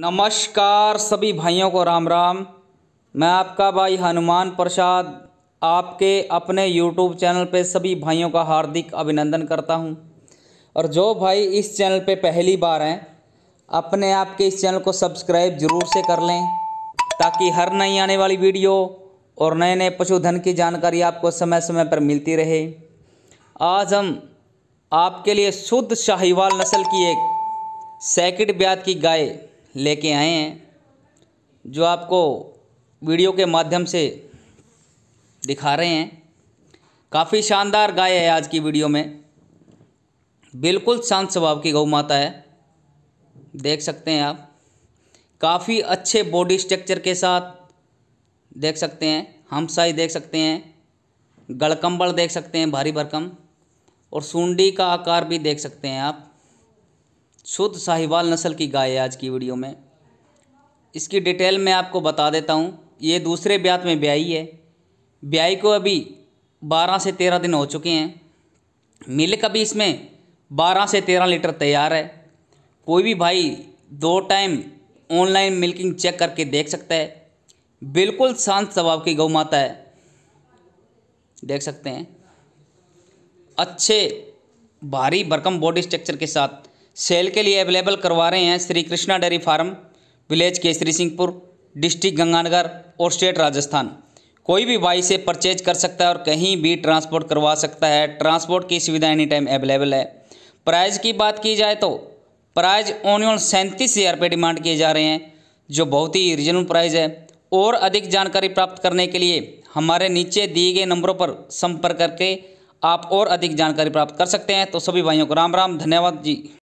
नमस्कार सभी भाइयों को राम राम मैं आपका भाई हनुमान प्रसाद आपके अपने यूट्यूब चैनल पे सभी भाइयों का हार्दिक अभिनंदन करता हूँ और जो भाई इस चैनल पे पहली बार हैं अपने आपके इस चैनल को सब्सक्राइब ज़रूर से कर लें ताकि हर नई आने वाली वीडियो और नए नए पशुधन की जानकारी आपको समय समय पर मिलती रहे आज हम आपके लिए शुद्ध शाहीवाल नस्ल की एक सैकड़ ब्याज की गाय लेके आए हैं जो आपको वीडियो के माध्यम से दिखा रहे हैं काफ़ी शानदार गाय है आज की वीडियो में बिल्कुल शांत स्वभाव की गौ माता है देख सकते हैं आप काफ़ी अच्छे बॉडी स्ट्रक्चर के साथ देख सकते हैं हमसाई देख सकते हैं गड़कम्बल देख सकते हैं भारी भरकम और सूंडी का आकार भी देख सकते हैं आप शुद्ध साहिवाल नस्ल की गाय है आज की वीडियो में इसकी डिटेल मैं आपको बता देता हूँ ये दूसरे ब्यात में ब्याई है ब्याई को अभी बारह से तेरह दिन हो चुके हैं मिल्क अभी इसमें बारह से तेरह लीटर तैयार है कोई भी भाई दो टाइम ऑनलाइन मिल्किंग चेक करके देख सकता है बिल्कुल शांत स्वभाव की गौ माता है देख सकते हैं अच्छे भारी भरकम बॉडी स्ट्रक्चर के साथ सेल के लिए अवेलेबल करवा रहे हैं Shri Krishna dairy farm village Kesri Singhpur district Ganganagar और स्टेट राजस्थान कोई भी बाई से परचेज कर सकता है और कहीं भी ट्रांसपोर्ट करवा सकता है ट्रांसपोर्ट की सुविधा एनी टाइम अवेलेबल है प्राइज़ की बात की जाए तो प्राइज़ ओन सैंतीस हज़ार रुपये डिमांड किए जा रहे हैं जो बहुत ही रीजनल प्राइज़ है और अधिक जानकारी प्राप्त करने के लिए हमारे नीचे दिए गए नंबरों पर संपर्क करके आप और अधिक जानकारी प्राप्त कर सकते हैं तो सभी भाइयों को राम राम धन्यवाद जी